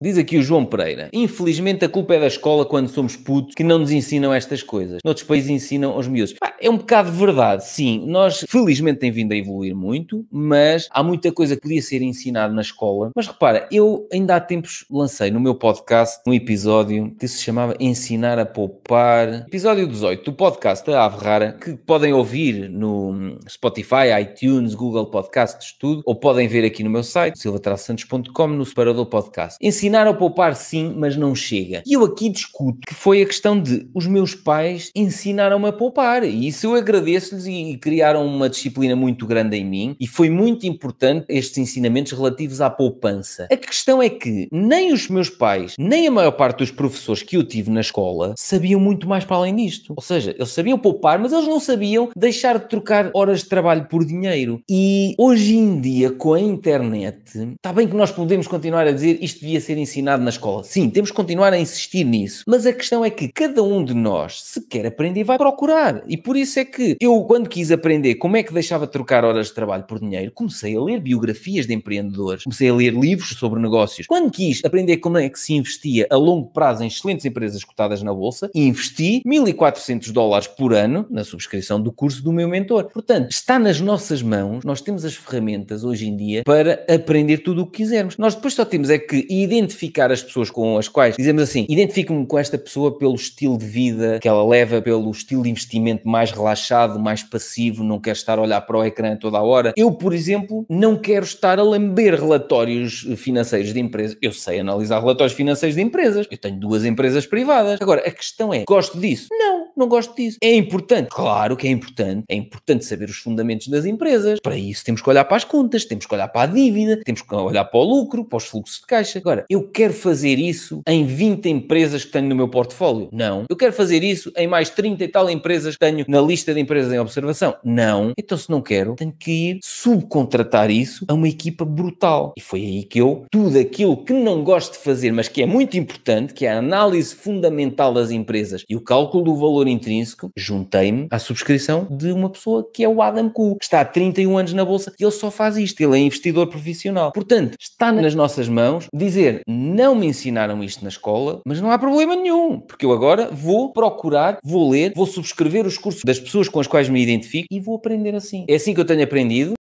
Diz aqui o João Pereira. Infelizmente a culpa é da escola quando somos putos que não nos ensinam estas coisas. Noutros países ensinam aos miúdos. é um bocado verdade, sim. Nós felizmente tem vindo a evoluir muito, mas há muita coisa que podia ser ensinada na escola. Mas repara, eu ainda há tempos lancei no meu podcast um episódio que se chamava Ensinar a Poupar. Episódio 18 do podcast da Ave Rara, que podem ouvir no Spotify, iTunes, Google Podcasts, tudo. Ou podem ver aqui no meu site, silvatrasantos.com, no separador podcast. Ensinar Ensinar a poupar sim, mas não chega. E eu aqui discuto que foi a questão de os meus pais ensinaram-me a poupar e isso eu agradeço-lhes e, e criaram uma disciplina muito grande em mim e foi muito importante estes ensinamentos relativos à poupança. A questão é que nem os meus pais, nem a maior parte dos professores que eu tive na escola sabiam muito mais para além disto. Ou seja, eles sabiam poupar, mas eles não sabiam deixar de trocar horas de trabalho por dinheiro. E hoje em dia, com a internet, está bem que nós podemos continuar a dizer isto devia ser ser ensinado na escola. Sim, temos que continuar a insistir nisso. Mas a questão é que cada um de nós, se quer aprender, vai procurar. E por isso é que eu, quando quis aprender como é que deixava de trocar horas de trabalho por dinheiro, comecei a ler biografias de empreendedores, comecei a ler livros sobre negócios. Quando quis aprender como é que se investia a longo prazo em excelentes empresas cotadas na bolsa, investi 1.400 dólares por ano na subscrição do curso do meu mentor. Portanto, está nas nossas mãos, nós temos as ferramentas hoje em dia para aprender tudo o que quisermos. Nós depois só temos é que identificar identificar as pessoas com as quais dizemos assim: identifico-me com esta pessoa pelo estilo de vida que ela leva, pelo estilo de investimento mais relaxado, mais passivo, não quer estar a olhar para o ecrã toda a hora. Eu, por exemplo, não quero estar a lamber relatórios financeiros de empresas. Eu sei analisar relatórios financeiros de empresas. Eu tenho duas empresas privadas. Agora, a questão é: gosto disso? Não não gosto disso. É importante, claro que é importante, é importante saber os fundamentos das empresas. Para isso temos que olhar para as contas, temos que olhar para a dívida, temos que olhar para o lucro, para os fluxos de caixa. Agora, eu quero fazer isso em 20 empresas que tenho no meu portfólio? Não. Eu quero fazer isso em mais 30 e tal empresas que tenho na lista de empresas em observação? Não. Então, se não quero, tenho que ir subcontratar isso a uma equipa brutal. E foi aí que eu, tudo aquilo que não gosto de fazer, mas que é muito importante, que é a análise fundamental das empresas e o cálculo do valor intrínseco, juntei-me à subscrição de uma pessoa que é o Adam Ku, que está há 31 anos na bolsa e ele só faz isto, ele é investidor profissional. Portanto, está nas nossas mãos dizer não me ensinaram isto na escola, mas não há problema nenhum, porque eu agora vou procurar, vou ler, vou subscrever os cursos das pessoas com as quais me identifico e vou aprender assim. É assim que eu tenho aprendido.